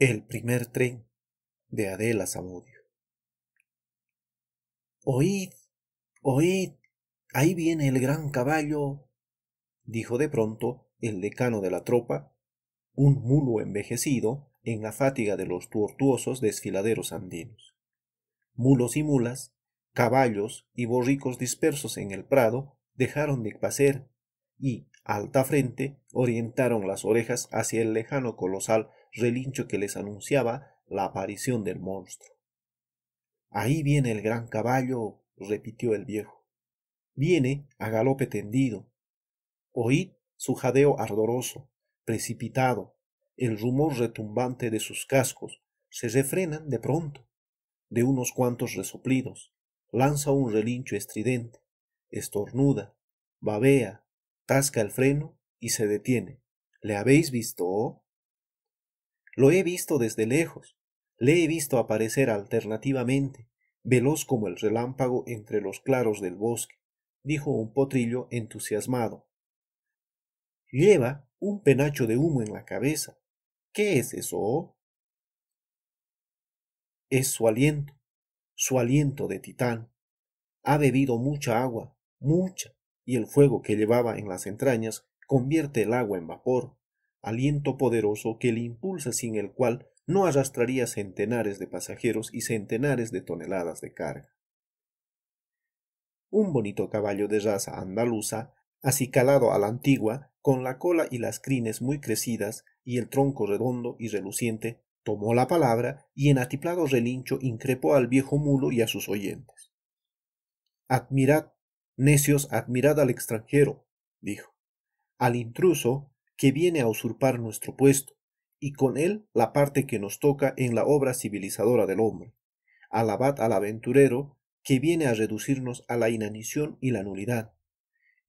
El primer tren de Adela Zamudio. Oíd, oíd, ahí viene el gran caballo, dijo de pronto el decano de la tropa, un mulo envejecido en la fatiga de los tortuosos desfiladeros andinos. Mulos y mulas, caballos y borricos dispersos en el prado dejaron de paser y alta frente, orientaron las orejas hacia el lejano colosal relincho que les anunciaba la aparición del monstruo. Ahí viene el gran caballo, repitió el viejo. Viene a galope tendido. Oíd su jadeo ardoroso, precipitado, el rumor retumbante de sus cascos, se refrenan de pronto, de unos cuantos resoplidos, lanza un relincho estridente, estornuda, babea, Tasca el freno y se detiene. ¿Le habéis visto? Lo he visto desde lejos. Le he visto aparecer alternativamente, veloz como el relámpago entre los claros del bosque, dijo un potrillo entusiasmado. Lleva un penacho de humo en la cabeza. ¿Qué es eso? Es su aliento, su aliento de titán. Ha bebido mucha agua, mucha, y el fuego que llevaba en las entrañas convierte el agua en vapor, aliento poderoso que le impulsa sin el cual no arrastraría centenares de pasajeros y centenares de toneladas de carga. Un bonito caballo de raza andaluza, acicalado a la antigua, con la cola y las crines muy crecidas y el tronco redondo y reluciente, tomó la palabra y en atiplado relincho increpó al viejo mulo y a sus oyentes. Admirad Necios, admirad al extranjero, dijo, al intruso que viene a usurpar nuestro puesto, y con él la parte que nos toca en la obra civilizadora del hombre. Alabad al aventurero que viene a reducirnos a la inanición y la nulidad.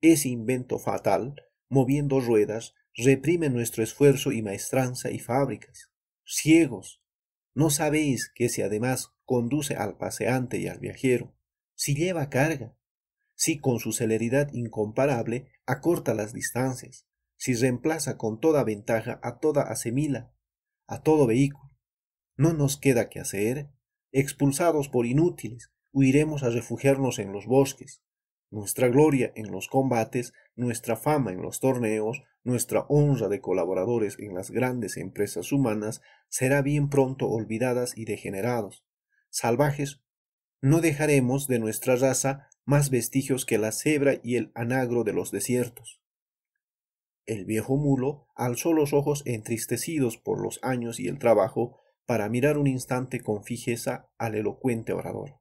Ese invento fatal, moviendo ruedas, reprime nuestro esfuerzo y maestranza y fábricas. Ciegos, ¿no sabéis que si además conduce al paseante y al viajero? Si lleva carga, si con su celeridad incomparable acorta las distancias, si reemplaza con toda ventaja a toda asemila, a todo vehículo. No nos queda que hacer. Expulsados por inútiles, huiremos a refugiarnos en los bosques. Nuestra gloria en los combates, nuestra fama en los torneos, nuestra honra de colaboradores en las grandes empresas humanas será bien pronto olvidadas y degenerados. Salvajes, no dejaremos de nuestra raza más vestigios que la cebra y el anagro de los desiertos. El viejo mulo alzó los ojos entristecidos por los años y el trabajo para mirar un instante con fijeza al elocuente orador.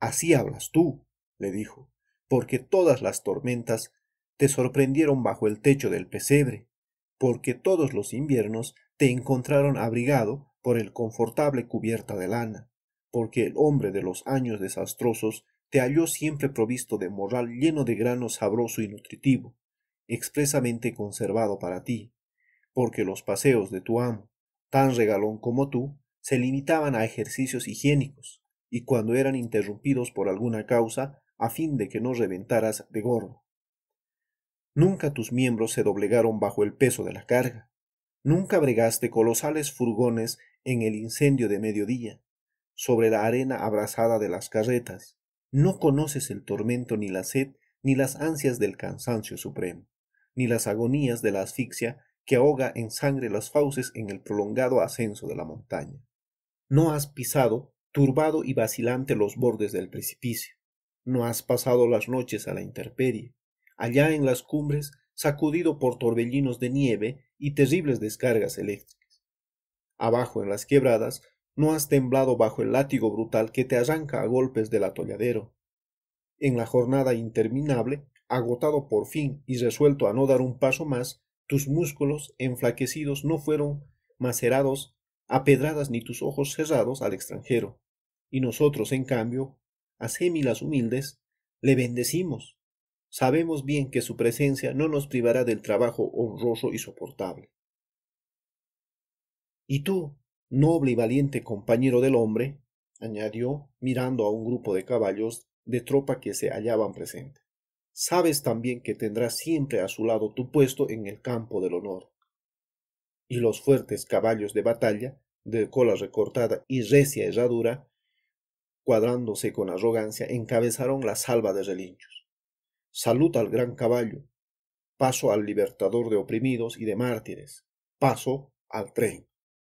Así hablas tú, le dijo, porque todas las tormentas te sorprendieron bajo el techo del pesebre, porque todos los inviernos te encontraron abrigado por el confortable cubierta de lana, porque el hombre de los años desastrosos te halló siempre provisto de morral lleno de grano sabroso y nutritivo, expresamente conservado para ti, porque los paseos de tu amo, tan regalón como tú, se limitaban a ejercicios higiénicos, y cuando eran interrumpidos por alguna causa, a fin de que no reventaras de gorro. Nunca tus miembros se doblegaron bajo el peso de la carga. Nunca bregaste colosales furgones en el incendio de mediodía, sobre la arena abrasada de las carretas, no conoces el tormento ni la sed, ni las ansias del cansancio supremo, ni las agonías de la asfixia que ahoga en sangre las fauces en el prolongado ascenso de la montaña. No has pisado, turbado y vacilante, los bordes del precipicio. No has pasado las noches a la intemperie. Allá en las cumbres, sacudido por torbellinos de nieve y terribles descargas eléctricas. Abajo en las quebradas, no has temblado bajo el látigo brutal que te arranca a golpes del atolladero. En la jornada interminable, agotado por fin y resuelto a no dar un paso más, tus músculos enflaquecidos no fueron macerados a pedradas ni tus ojos cerrados al extranjero. Y nosotros, en cambio, asémilas humildes, le bendecimos. Sabemos bien que su presencia no nos privará del trabajo honroso y soportable. Y tú, Noble y valiente compañero del hombre, añadió, mirando a un grupo de caballos de tropa que se hallaban presentes. Sabes también que tendrás siempre a su lado tu puesto en el campo del honor. Y los fuertes caballos de batalla, de cola recortada y recia herradura, cuadrándose con arrogancia, encabezaron la salva de relinchos. Salud al gran caballo, paso al libertador de oprimidos y de mártires, paso al tren.